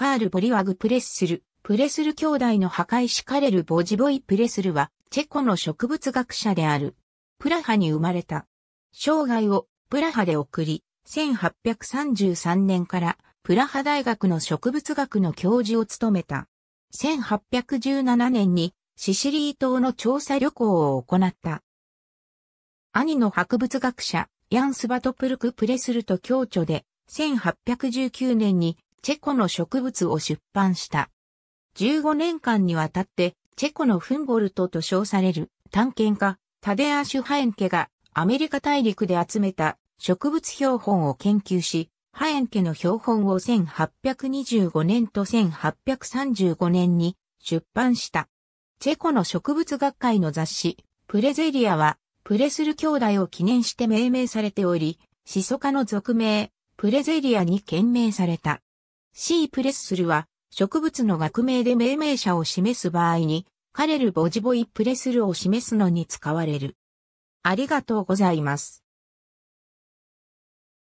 カール・ボリワグ・プレススル、プレスル兄弟の破壊しカレル・ボジボイ・プレスルは、チェコの植物学者である。プラハに生まれた。生涯をプラハで送り、1833年からプラハ大学の植物学の教授を務めた。1817年にシシリー島の調査旅行を行った。兄の博物学者、ヤンスバトプルク・プレスルと共著で、1819年にチェコの植物を出版した。15年間にわたって、チェコのフンボルトと称される探検家、タデア・シュハエンケがアメリカ大陸で集めた植物標本を研究し、ハエンケの標本を1825年と1835年に出版した。チェコの植物学会の雑誌、プレゼリアは、プレスル兄弟を記念して命名されており、シソカの俗名、プレゼリアに献名された。C プレッスルは植物の学名で命名者を示す場合に、カレル・ボジボイ・プレスルを示すのに使われる。ありがとうございます。